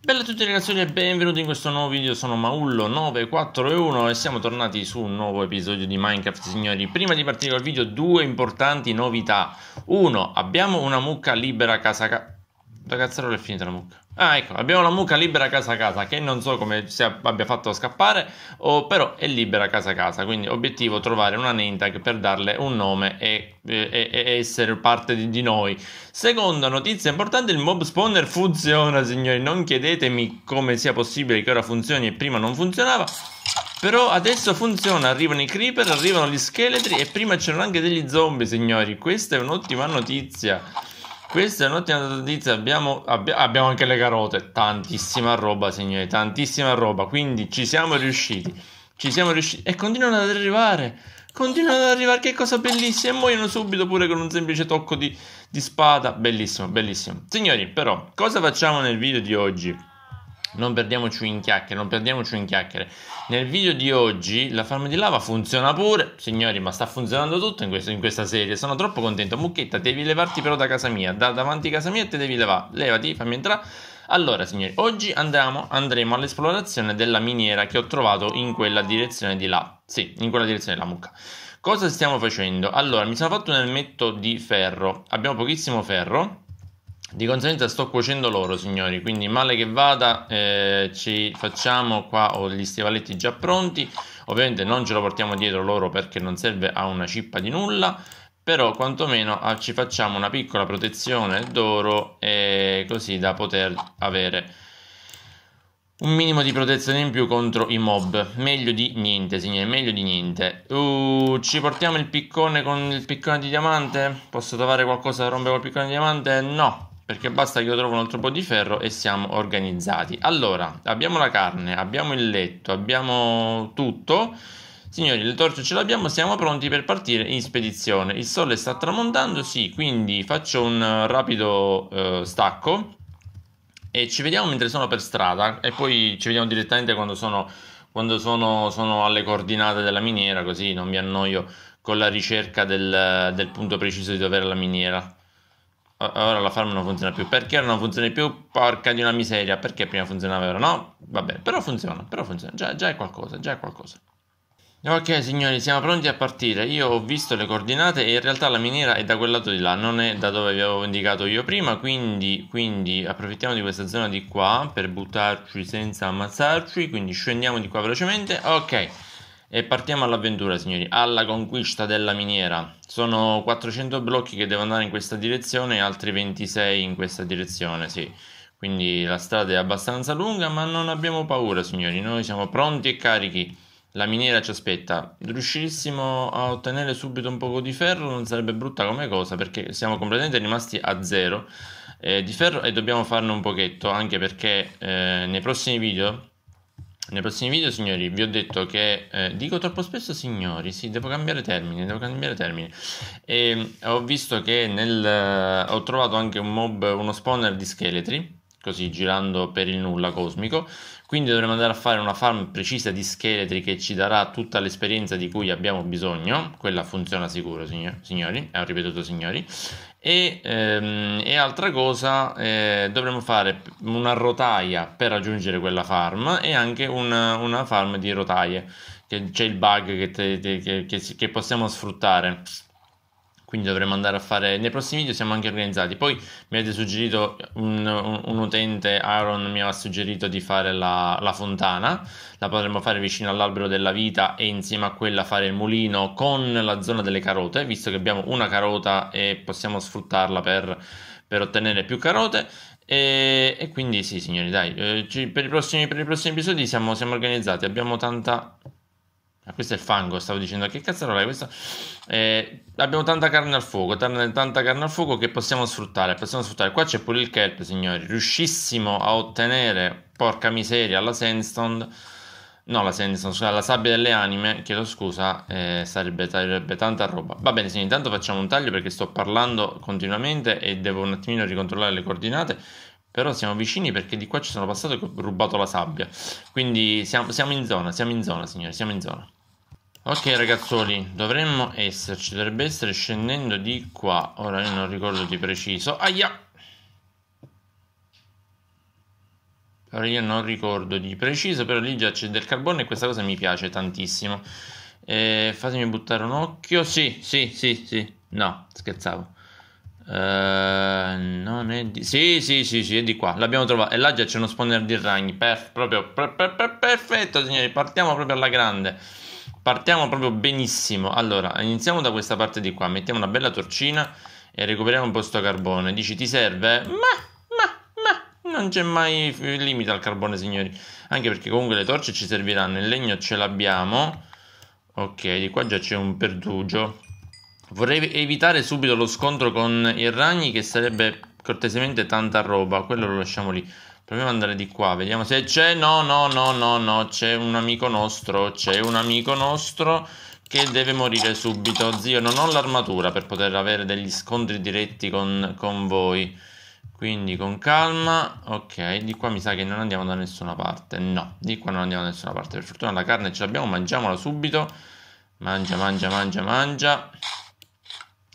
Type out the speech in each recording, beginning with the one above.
Bella a tutti ragazzi e benvenuti in questo nuovo video, sono Maullo941 e siamo tornati su un nuovo episodio di Minecraft signori Prima di partire col video due importanti novità Uno, abbiamo una mucca libera a casa ca... Da cazzarola è finita la mucca? Ah, ecco, abbiamo la mucca libera casa a casa, che non so come si abbia fatto scappare, o, però è libera casa a casa, quindi obiettivo trovare una name per darle un nome e, e, e essere parte di, di, noi. Seconda notizia importante, il mob spawner funziona, signori, non chiedetemi come sia possibile che ora funzioni e prima non funzionava. Però adesso funziona, arrivano i creeper, arrivano gli scheletri e prima c'erano anche degli zombie, signori. Questa è un'ottima notizia. Questa è un'ottima notizia, abbiamo, abbi- abbiamo anche le carote, tantissima roba signori, tantissima roba, quindi ci siamo riusciti, ci siamo riusciti e continuano ad arrivare, continuano ad arrivare, che cosa bellissima, e muoiono subito pure con un semplice tocco di, di spada, bellissimo, bellissimo. Signori, però, cosa facciamo nel video di oggi? Non perdiamoci in chiacchiere, non perdiamoci in chiacchiere. Nel video di oggi la farma di lava funziona pure, signori, ma sta funzionando tutto in, questo, in questa serie. Sono troppo contento. Mucchetta, devi levarti però da casa mia, da davanti a casa mia te devi levare. Levati, fammi entrare. Allora, signori, oggi andiamo, andremo all'esplorazione della miniera che ho trovato in quella direzione di là. Sì, in quella direzione della mucca. Cosa stiamo facendo? Allora, mi sono fatto un elmetto di ferro. Abbiamo pochissimo ferro di conseguenza sto cuocendo l'oro, signori, quindi male che vada eh, ci facciamo qua, ho gli stivaletti già pronti, ovviamente non ce lo portiamo dietro l'oro perché non serve a una cippa di nulla, però quantomeno ah, ci facciamo una piccola protezione d'oro eh, così da poter avere un minimo di protezione in più contro i mob, meglio di niente signori, meglio di niente. Uh, ci portiamo il piccone con il piccone di diamante? Posso trovare qualcosa da rompere col piccone di diamante? No, perché basta che io trovo un altro po' di ferro e siamo organizzati. Allora, abbiamo la carne, abbiamo il letto, abbiamo tutto. Signori, le torce ce l'abbiamo, siamo pronti per partire in spedizione. Il sole sta tramontando, sì, quindi faccio un rapido eh, stacco e ci vediamo mentre sono per strada e poi ci vediamo direttamente quando sono, quando sono, sono alle coordinate della miniera, così non mi annoio con la ricerca del, del punto preciso di dove era la miniera ora la farm non funziona più. Perché ora non funziona più? Porca di una miseria, perché prima funzionava e ora no? Vabbè, però funziona, però funziona, già, già è qualcosa, già è qualcosa. Ok signori, siamo pronti a partire. Io ho visto le coordinate e in realtà la miniera è da quel lato di là, non è da dove vi avevo indicato io prima, quindi, quindi approfittiamo di questa zona di qua per buttarci senza ammazzarci, quindi scendiamo di qua velocemente. Ok. E partiamo all'avventura, signori, alla conquista della miniera. Sono 400 blocchi che devono andare in questa direzione e altri 26 in questa direzione, sì. Quindi la strada è abbastanza lunga, ma non abbiamo paura, signori. Noi siamo pronti e carichi. La miniera ci aspetta. Riuscissimo a ottenere subito un poco di ferro non sarebbe brutta come cosa, perché siamo completamente rimasti a zero eh, di ferro e dobbiamo farne un pochetto, anche perché eh, nei prossimi video nei prossimi video, signori, vi ho detto che eh, dico troppo spesso, signori, sì, devo cambiare termine, devo cambiare termine. E ehm, ho visto che nel, eh, ho trovato anche un mob, uno spawner di scheletri così girando per il nulla cosmico. Quindi dovremo andare a fare una farm precisa di scheletri che ci darà tutta l'esperienza di cui abbiamo bisogno. Quella funziona sicuro, signori, ho ripetuto signori. E, ehm, e altra cosa, eh, dovremo fare una rotaia per raggiungere quella farm e anche una, una farm di rotaie. Che c'è il bug che, te, te, che, che, che possiamo sfruttare quindi dovremmo andare a fare nei prossimi video siamo anche organizzati poi mi avete suggerito un, un, utente Aaron mi aveva suggerito di fare la, la, fontana la potremmo fare vicino all'albero della vita e insieme a quella fare il mulino con la zona delle carote visto che abbiamo una carota e possiamo sfruttarla per, per ottenere più carote e, e, quindi sì signori dai eh, ci, per, i prossimi, per, i prossimi, episodi siamo, siamo organizzati abbiamo tanta Ah, questo è fango, stavo dicendo che cazzarola è questa. Eh, abbiamo tanta carne al fuoco, tanta, tanta, carne al fuoco che possiamo sfruttare. Possiamo sfruttare. Qua c'è pure il kelp, signori. Riuscissimo a ottenere, porca miseria, la sandstone. No, la sandstone, scusa, la sabbia delle anime, chiedo scusa, eh, sarebbe, sarebbe tanta roba. Va bene, signori, intanto facciamo un taglio perché sto parlando continuamente e devo un attimino ricontrollare le coordinate. Però siamo vicini perché di qua ci sono passato e ho rubato la sabbia. Quindi siamo, siamo in zona, siamo in zona, signori, siamo in zona. Ok ragazzoli, dovremmo esserci, dovrebbe essere scendendo di qua, ora io non ricordo di preciso, aia! Ora io non ricordo di preciso, però lì già c'è del carbone e questa cosa mi piace tantissimo. Eh, fatemi buttare un occhio, sì, sì, sì, sì, no, scherzavo. Uh, non è di... Sì, sì, sì, sì, è di qua. L'abbiamo trovato. E là già c'è uno spawner di ragni. Perf- proprio per per per perfetto, signori. Partiamo proprio alla grande partiamo proprio benissimo. Allora, iniziamo da questa parte di qua, mettiamo una bella torcina e recuperiamo un po' sto carbone. Dici ti serve? Ma, ma, ma, non c'è mai il limite al carbone, signori. Anche perché comunque le torce ci serviranno, il legno ce l'abbiamo. Ok, di qua già c'è un perdugio. Vorrei evitare subito lo scontro con i ragni che sarebbe cortesemente tanta roba, quello lo lasciamo lì. Proviamo ad andare di qua, vediamo se c'è. No, no, no, no, no, c'è un amico nostro, c'è un amico nostro che deve morire subito. Zio, non ho l'armatura per poter avere degli scontri diretti con, con voi. Quindi con calma, ok, di qua mi sa che non andiamo da nessuna parte, no, di qua non andiamo da nessuna parte, per fortuna la carne ce l'abbiamo, mangiamola subito, mangia, mangia, mangia, mangia,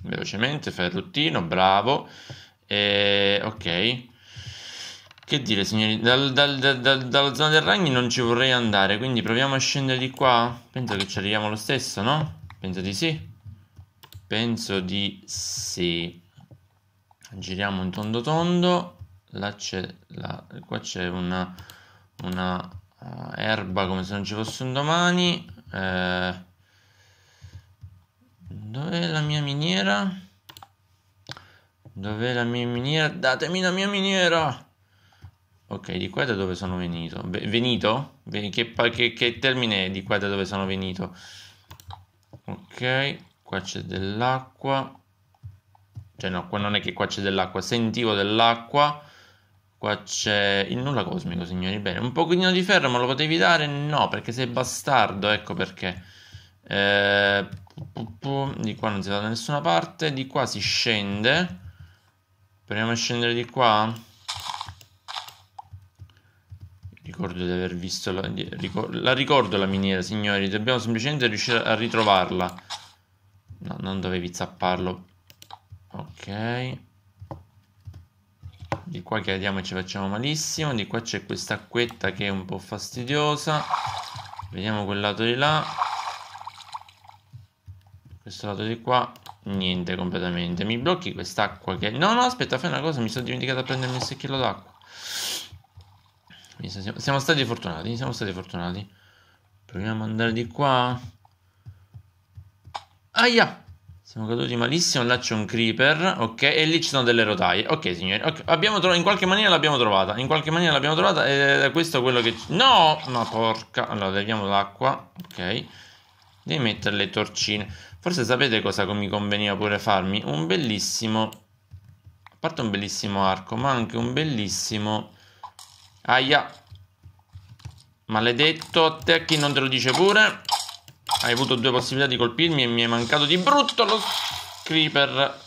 velocemente, ferruttino, bravo, e ok, che dire, signori, dal, dal, dal, dalla zona del ragno non ci vorrei andare, quindi proviamo a scendere di qua. Penso che ci arriviamo lo stesso, no? Penso di sì. Penso di sì. Giriamo in tondo tondo. Là c'è, qua c'è una, una uh, erba come se non ci fosse un domani. Eh, Dov'è la mia miniera? Dov'è la mia miniera? Datemi la mia miniera! Ok, di qua da dove sono venuto? Venito? Che, che, che termine è di qua da dove sono venuto? Ok, qua c'è dell'acqua. Cioè no, qua non è che qua c'è dell'acqua, sentivo dell'acqua. Qua c'è il nulla cosmico, signori, bene. Un pochino di ferro me lo potevi dare? No, perché sei bastardo, ecco perché. Eh, di qua non si va da nessuna parte, di qua si scende. Proviamo a scendere di qua. Ricordo di aver visto la, la ricordo la miniera, signori. Dobbiamo semplicemente riuscire a ritrovarla. No, non dovevi zapparlo. Ok. Di qua chiediamo e ci facciamo malissimo. Di qua c'è questa acquetta che è un po' fastidiosa. Vediamo quel lato di là. Questo lato di qua. Niente completamente. Mi blocchi quest'acqua che... No, no, aspetta, fai una cosa. Mi sono dimenticato di prendermi il secchiello d'acqua siamo, siamo stati fortunati, siamo stati fortunati. Proviamo ad andare di qua. Aia! Siamo caduti malissimo, là c'è un creeper, ok, e lì ci sono delle rotaie. Ok, signori, okay. abbiamo trovato, in qualche maniera l'abbiamo trovata, in qualche maniera l'abbiamo trovata ed è questo quello che... No! Ma porca! Allora, leviamo l'acqua, ok. Devi mettere le torcine. Forse sapete cosa mi conveniva pure farmi? Un bellissimo... A parte un bellissimo arco, ma anche un bellissimo... Aia. Maledetto, a te chi non te lo dice pure. Hai avuto due possibilità di colpirmi e mi è mancato di brutto lo creeper.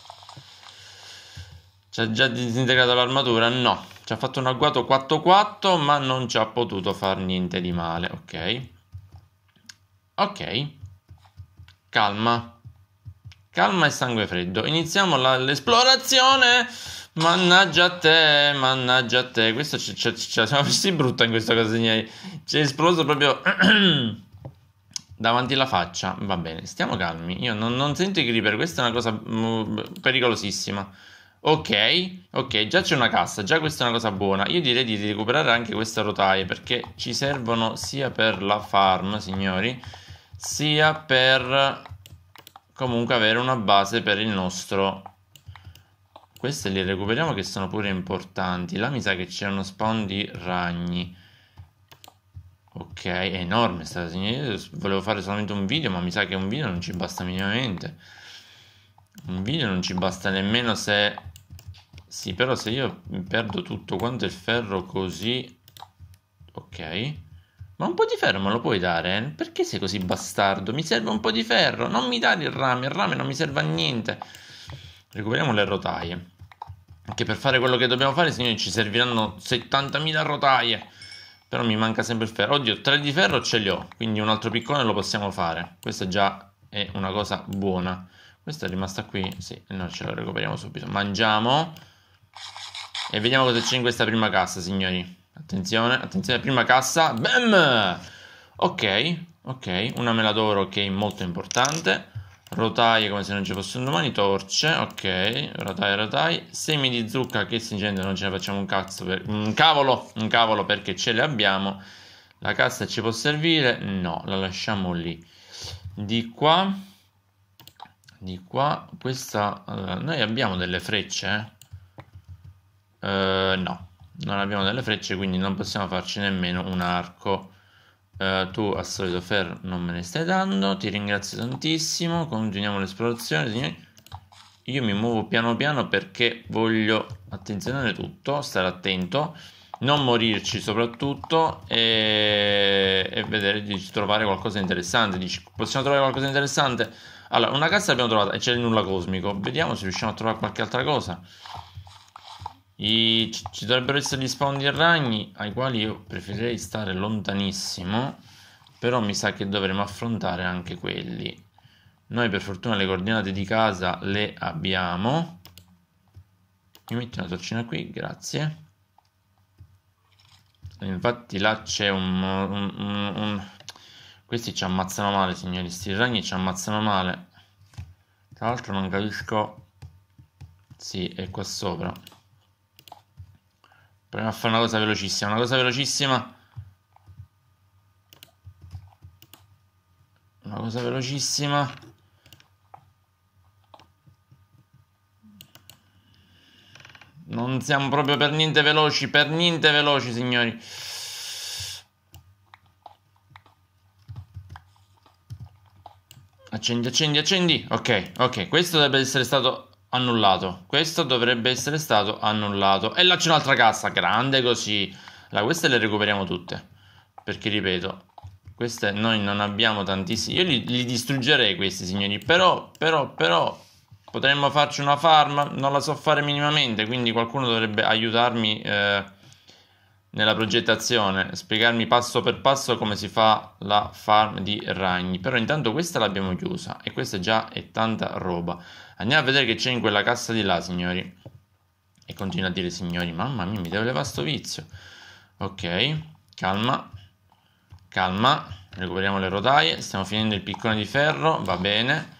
Ci ha già disintegrato l'armatura? No. Ci ha fatto un agguato 4-4, ma non ci ha potuto far niente di male. Ok. Ok. Calma. Calma e sangue freddo. Iniziamo l'esplorazione. Mannaggia a te, mannaggia a te. Questo ce, siamo messi brutta in questa cosa miei. Ci è esploso proprio davanti alla faccia. Va bene, stiamo calmi. Io non, non sento i creeper, questa è una cosa mm, pericolosissima. Ok, ok, già c'è una cassa, già questa è una cosa buona. Io direi di recuperare anche queste rotaie perché ci servono sia per la farm, signori, sia per comunque avere una base per il nostro queste le recuperiamo che sono pure importanti. Là mi sa che c'è uno spawn di ragni. Ok, è enorme sta signora. Volevo fare solamente un video, ma mi sa che un video non ci basta minimamente. Un video non ci basta nemmeno se... Sì, però se io perdo tutto quanto il ferro così... Ok. Ma un po' di ferro me lo puoi dare? Eh? Perché sei così bastardo? Mi serve un po' di ferro. Non mi dare il rame, il rame non mi serve a niente. Recuperiamo le rotaie. Che per fare quello che dobbiamo fare, signori, ci serviranno 70.000 rotaie. Però mi manca sempre il ferro. Oddio, 3 di ferro ce li ho. Quindi un altro piccone lo possiamo fare. Questa già è una cosa buona. Questa è rimasta qui. Sì, no, ce la recuperiamo subito. Mangiamo. E vediamo cosa c'è in questa prima cassa, signori. Attenzione, attenzione, prima cassa. Bam! Ok, ok. Una mela d'oro che è molto importante rotaie come se non ci fossero domani, torce, ok, rotaie, rotaie, semi di zucca che si incendiano, non ce ne facciamo un cazzo, per... un cavolo, un cavolo perché ce le abbiamo, la cassa ci può servire, no, la lasciamo lì, di qua, di qua, questa, allora, noi abbiamo delle frecce, eh? Uh, no, non abbiamo delle frecce, quindi non possiamo farci nemmeno un arco, Uh, tu al solito ferro non me ne stai dando, ti ringrazio tantissimo, continuiamo l'esplorazione. Io mi muovo piano piano perché voglio attenzionare tutto, stare attento, non morirci soprattutto e, e vedere di trovare qualcosa di interessante. Dici, possiamo trovare qualcosa di interessante? Allora, una cassa abbiamo trovato e c'è il nulla cosmico. Vediamo se riusciamo a trovare qualche altra cosa. I, ci dovrebbero essere gli spawn di ragni, ai quali io preferirei stare lontanissimo, però mi sa che dovremo affrontare anche quelli. Noi per fortuna le coordinate di casa le abbiamo. Mi metto una torcina qui, grazie. Infatti là c'è un, un, un, un, Questi ci ammazzano male, signori. Sti ragni ci ammazzano male. Tra l'altro non capisco... Sì, è qua sopra. Proviamo a fare una cosa velocissima. Una cosa velocissima. Una cosa velocissima. Non siamo proprio per niente veloci, per niente veloci, signori. Accendi, accendi, accendi. Ok, ok, questo dovrebbe essere stato annullato. Questo dovrebbe essere stato annullato. E là c'è un'altra cassa grande così. Allora, queste le recuperiamo tutte. Perché ripeto, queste noi non abbiamo tantissime. Io li, li distruggerei questi signori. Però, però, però, potremmo farci una farm. Non la so fare minimamente. Quindi qualcuno dovrebbe aiutarmi. Eh, nella progettazione, spiegarmi passo per passo come si fa la farm di ragni. Però intanto questa l'abbiamo chiusa e questa già è tanta roba. Andiamo a vedere che c'è in quella cassa di là, signori. E continua a dire, signori, mamma mia, mi devo levare sto vizio. Ok, calma, calma, recuperiamo le rotaie, stiamo finendo il piccone di ferro, va bene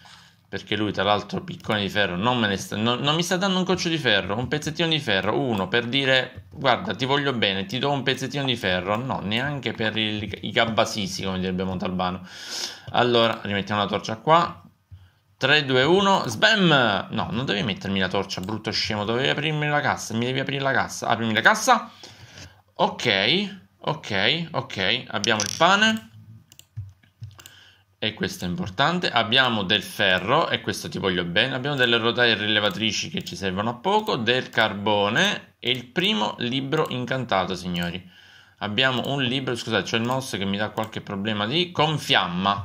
perché lui tra l'altro piccone di ferro non, me ne sta, non, non mi sta dando un coccio di ferro, un pezzettino di ferro, uno per dire guarda ti voglio bene, ti do un pezzettino di ferro, no, neanche per il, i gabbasisi come direbbe Montalbano. Allora, rimettiamo la torcia qua, 3, 2, 1, sbam! No, non devi mettermi la torcia, brutto scemo, dovevi aprirmi la cassa, mi devi aprire la cassa, aprimi la cassa! Ok, ok, ok, abbiamo il pane e questo è importante. Abbiamo del ferro, e questo ti voglio bene. Abbiamo delle rotaie rilevatrici che ci servono a poco, del carbone e il primo libro incantato, signori. Abbiamo un libro, scusate, c'è il mouse che mi dà qualche problema di... con fiamma.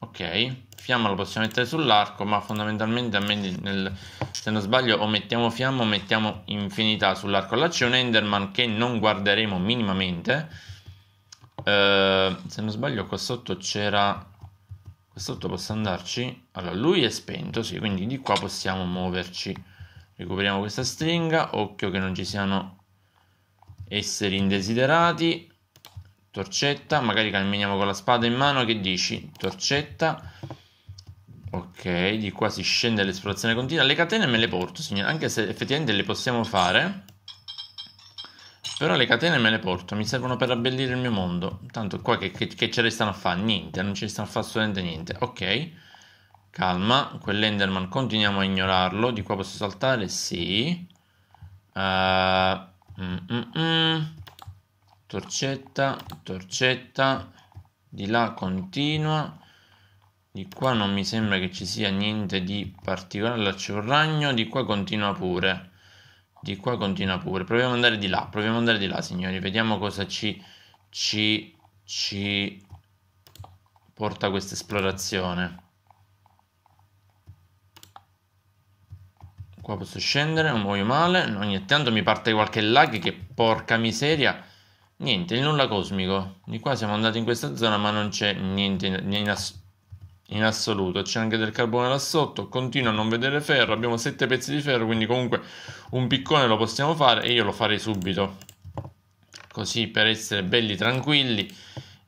Ok, fiamma lo possiamo mettere sull'arco, ma fondamentalmente a me nel, se non sbaglio o mettiamo fiamma o mettiamo infinità sull'arco. Là c'è un Enderman che non guarderemo minimamente. Eh, se non sbaglio qua sotto c'era sotto posso andarci allora lui è spento sì quindi di qua possiamo muoverci recuperiamo questa stringa occhio che non ci siano esseri indesiderati torcetta magari camminiamo con la spada in mano che dici torcetta ok di qua si scende l'esplorazione continua le catene me le porto signore anche se effettivamente le possiamo fare però le catene me le porto, mi servono per abbellire il mio mondo. Tanto qua che, che, che ce restano a fare? Niente, non ce ci stanno a fare assolutamente niente. Ok, calma, quell'enderman continuiamo a ignorarlo. Di qua posso saltare? Sì. Uh, mm, mm, mm. Torcetta, torcetta. Di là continua. Di qua non mi sembra che ci sia niente di particolare. Là c'è un ragno, di qua continua pure di qua continua pure. Proviamo ad andare di là, proviamo ad andare di là, signori. Vediamo cosa ci, ci, ci porta questa esplorazione. Qua posso scendere, non muoio male. Ogni tanto mi parte qualche lag che porca miseria. Niente, il nulla cosmico. Di qua siamo andati in questa zona ma non c'è niente in, in assoluto in assoluto. C'è anche del carbone là sotto. Continua a non vedere ferro. Abbiamo sette pezzi di ferro, quindi comunque un piccone lo possiamo fare e io lo farei subito. Così per essere belli tranquilli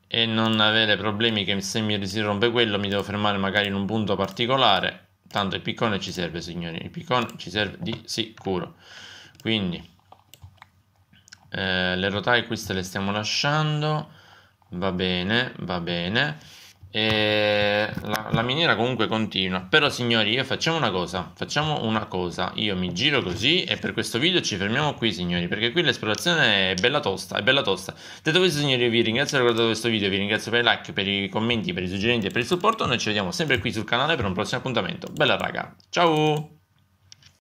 e non avere problemi che se mi si rompe quello mi devo fermare magari in un punto particolare. Tanto il piccone ci serve, signori. Il piccone ci serve di sicuro. Quindi eh, le rotaie queste le stiamo lasciando. Va bene, va bene la, la, miniera comunque continua. Però, signori, io facciamo una cosa: facciamo una cosa. Io mi giro così e per questo video ci fermiamo qui, signori, perché qui l'esplorazione è bella tosta. È bella tosta. Detto questo, signori, vi ringrazio per aver guardato questo video. Vi ringrazio per i like, per i commenti, per i suggerimenti e per il supporto. Noi ci vediamo sempre qui sul canale per un prossimo appuntamento. Bella, raga. Ciao!